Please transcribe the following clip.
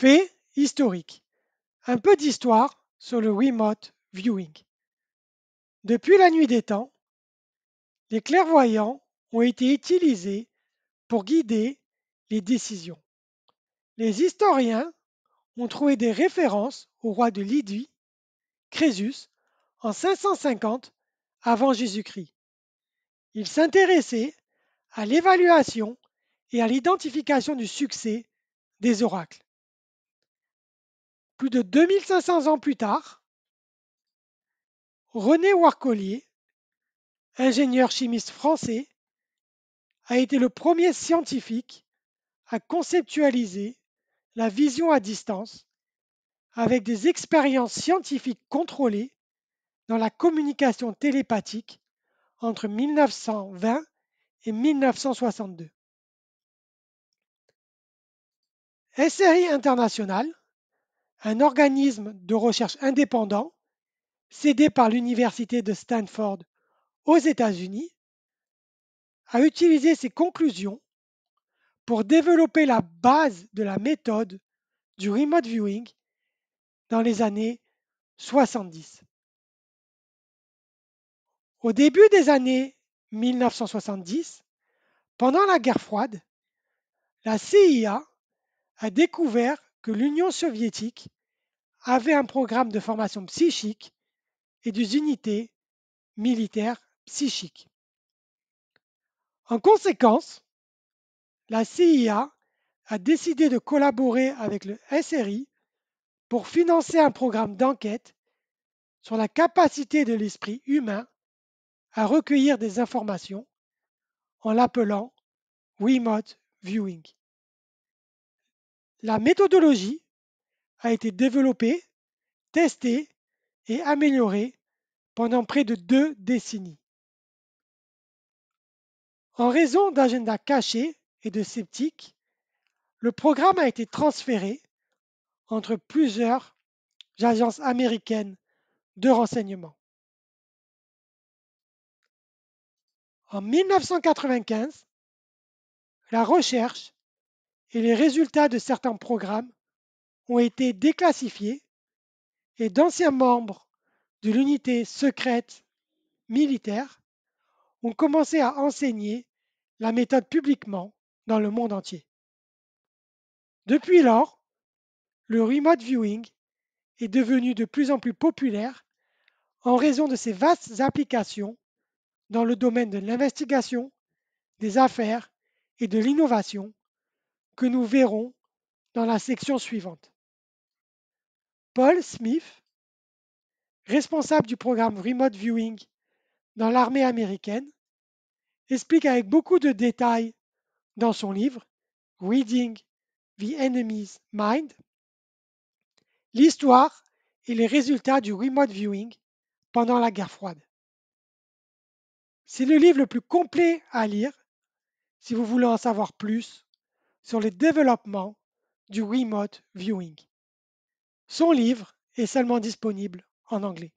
Fait historique. Un peu d'histoire sur le Remote Viewing. Depuis la nuit des temps, les clairvoyants ont été utilisés pour guider les décisions. Les historiens ont trouvé des références au roi de Lydie, Crésus, en 550 avant Jésus-Christ. Ils s'intéressaient à l'évaluation et à l'identification du succès des oracles. Plus de 2500 ans plus tard, René Warcollier, ingénieur chimiste français, a été le premier scientifique à conceptualiser la vision à distance avec des expériences scientifiques contrôlées dans la communication télépathique entre 1920 et 1962. SRI International un organisme de recherche indépendant, cédé par l'Université de Stanford aux États-Unis, a utilisé ses conclusions pour développer la base de la méthode du remote viewing dans les années 70. Au début des années 1970, pendant la guerre froide, la CIA a découvert que l'Union soviétique avait un programme de formation psychique et des unités militaires psychiques. En conséquence, la CIA a décidé de collaborer avec le SRI pour financer un programme d'enquête sur la capacité de l'esprit humain à recueillir des informations en l'appelant remote viewing. La méthodologie a été développée, testée et améliorée pendant près de deux décennies. En raison d'agendas cachés et de sceptiques, le programme a été transféré entre plusieurs agences américaines de renseignement. En 1995, la recherche et les résultats de certains programmes ont été déclassifiés et d'anciens membres de l'unité secrète militaire ont commencé à enseigner la méthode publiquement dans le monde entier. Depuis lors, le remote viewing est devenu de plus en plus populaire en raison de ses vastes applications dans le domaine de l'investigation, des affaires et de l'innovation, que nous verrons dans la section suivante. Paul Smith, responsable du programme Remote Viewing dans l'armée américaine, explique avec beaucoup de détails dans son livre Reading the Enemy's Mind l'histoire et les résultats du remote viewing pendant la guerre froide. C'est le livre le plus complet à lire si vous voulez en savoir plus sur le développement du Remote Viewing. Son livre est seulement disponible en anglais.